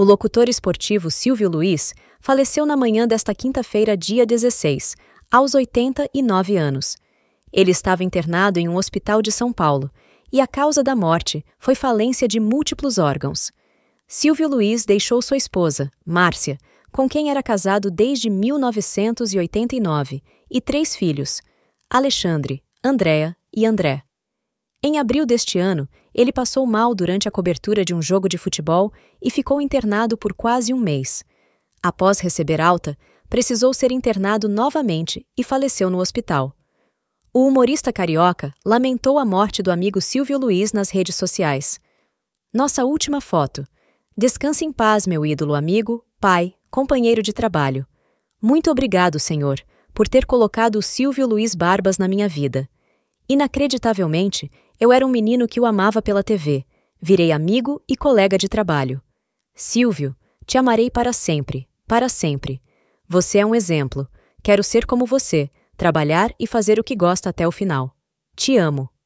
O locutor esportivo Silvio Luiz faleceu na manhã desta quinta-feira, dia 16, aos 89 anos. Ele estava internado em um hospital de São Paulo e a causa da morte foi falência de múltiplos órgãos. Silvio Luiz deixou sua esposa, Márcia, com quem era casado desde 1989, e três filhos, Alexandre, Andréa e André. Em abril deste ano, ele passou mal durante a cobertura de um jogo de futebol e ficou internado por quase um mês. Após receber alta, precisou ser internado novamente e faleceu no hospital. O humorista carioca lamentou a morte do amigo Silvio Luiz nas redes sociais. Nossa última foto. Descanse em paz, meu ídolo amigo, pai, companheiro de trabalho. Muito obrigado, senhor, por ter colocado o Silvio Luiz Barbas na minha vida. Inacreditavelmente, eu era um menino que o amava pela TV. Virei amigo e colega de trabalho. Silvio, te amarei para sempre, para sempre. Você é um exemplo. Quero ser como você, trabalhar e fazer o que gosta até o final. Te amo.